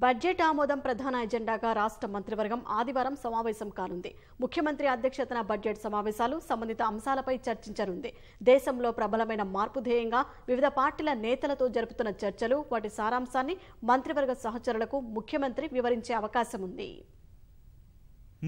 budget ఆమోదం ప్రధాన ఎజెండాగా రాష్ట్ర మంత్రివర్గం ఆదివారం సమావేశం కానుంది ముఖ్యమంత్రి అధ్యక్షతన బడ్జెట్ సమావేశాలు సంబంధిత అంశాలపై చర్చించనుంది దేశంలో ప్రబలమైన మార్పు ధ్యేయంగా వివిధ పార్టీల నేతలతో జరుపుతున్న చర్చలు వాటి సారాంశాన్ని మంత్రివర్గ సహచరులకు ముఖ్యమంత్రి వివరించే అవకాశం ఉంది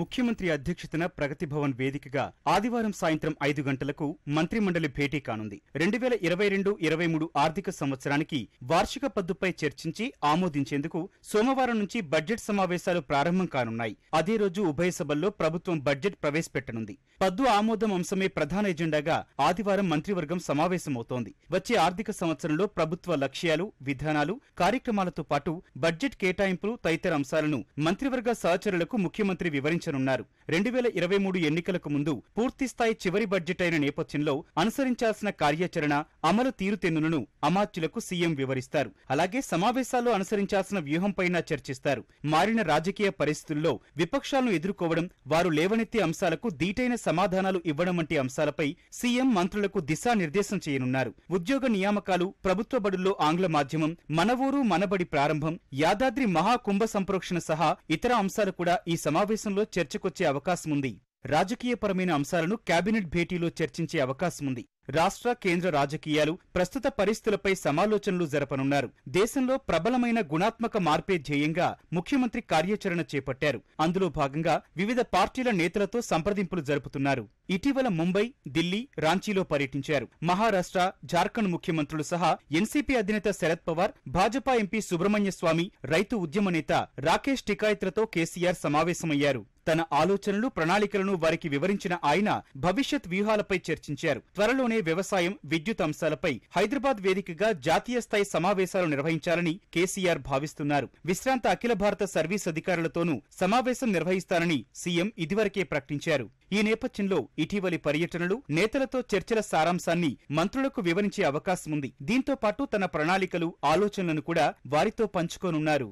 ముఖ్యమంత్రి అధ్యక్షతన ప్రగతి భవన్ వేదికగా ఆదివారం సాయంత్రం ఐదు గంటలకు మంత్రి మండలి భేటీ కానుంది రెండు వేల ఇరవై రెండు ఇరవై మూడు ఆర్థిక సంవత్సరానికి వార్షిక పద్దుపై చర్చించి ఆమోదించేందుకు సోమవారం నుంచి బడ్జెట్ సమావేశాలు ప్రారంభం కానున్నాయి అదే రోజు ఉభయ సభల్లో ప్రభుత్వం బడ్జెట్ ప్రవేశపెట్టనుంది పద్దు ఆమోదం అంశమే ప్రధాన ఎజెండాగా ఆదివారం మంత్రివర్గం సమావేశమవుతోంది వచ్చే ఆర్థిక సంవత్సరంలో ప్రభుత్వ లక్ష్యాలు విధానాలు కార్యక్రమాలతో పాటు బడ్జెట్ కేటాయింపులు తదితర అంశాలను మంత్రివర్గ సహచరులకు ముఖ్యమంత్రి వివరించారు en un రెండు వేల ఇరవై మూడు ఎన్నికలకు ముందు పూర్తిస్థాయి చివరి బడ్జెట్ అయిన నేపథ్యంలో అనుసరించాల్సిన కార్యాచరణ అమలు తీరుతెన్నులను అమాత్యులకు సీఎం వివరిస్తారు అలాగే సమావేశాల్లో అనుసరించాల్సిన వ్యూహంపైన చర్చిస్తారు మారిన రాజకీయ పరిస్థితుల్లో విపక్షాలను ఎదుర్కోవడం వారు లేవనెత్తే అంశాలకు దీటైన సమాధానాలు ఇవ్వడం వంటి అంశాలపై సీఎం మంత్రులకు దిశానిర్దేశం చేయనున్నారు ఉద్యోగ నియామకాలు ప్రభుత్వ బడుల్లో ఆంగ్ల మాధ్యమం మనవూరు మనబడి ప్రారంభం యాదాద్రి మహాకుంభ సంప్రోక్షణ సహా ఇతర అంశాలు కూడా ఈ సమావేశంలో చర్చకొచ్చే అవకాశం అవకాశముంది రాజకీయపరమైన అంశాలను కేబినెట్ భేటీలో చర్చించే అవకాశముంది రాష్ట్ర కేంద్ర రాజకీయాలు ప్రస్తుత పరిస్థితులపై సమాలోచనలు జరపనున్నారు దేశంలో ప్రబలమైన గుణాత్మక మార్పే ధ్యేయంగా ముఖ్యమంత్రి కార్యాచరణ చేపట్టారు అందులో భాగంగా వివిధ పార్టీల నేతలతో సంప్రదింపులు జరుపుతున్నారు ఇటీవల ముంబై ఢిల్లీ రాంచీలో పర్యటించారు మహారాష్ట్ర జార్ఖండ్ ముఖ్యమంత్రులు సహా ఎన్సీపీ అధినేత శరద్ పవార్ భాజపా ఎంపీ సుబ్రహ్మణ్య స్వామి రైతు ఉద్యమ నేత రాకేష్ టికాయత్లతో కేసీఆర్ సమావేశమయ్యారు తన ఆలోచనలు ప్రణాళికలను వారికి వివరించిన ఆయన భవిష్యత్ వ్యూహాలపై చర్చించారు త్వరలోనే వ్యవసాయం విద్యుత్ అంశాలపై హైదరాబాద్ వేదికగా జాతీయ స్థాయి సమావేశాలు నిర్వహించాలని కేసీఆర్ భావిస్తున్నారు విశ్రాంత అఖిల భారత సర్వీస్ అధికారులతోనూ సమావేశం నిర్వహిస్తారని సీఎం ఇదివరకే ప్రకటించారు ఈ నేపథ్యంలో ఇటీవలి పర్యటనలు నేతలతో చర్చల సారాంశాన్ని మంత్రులకు వివరించే అవకాశం ఉంది దీంతో పాటు తన ప్రణాళికలు ఆలోచనలను కూడా వారితో పంచుకోనున్నారు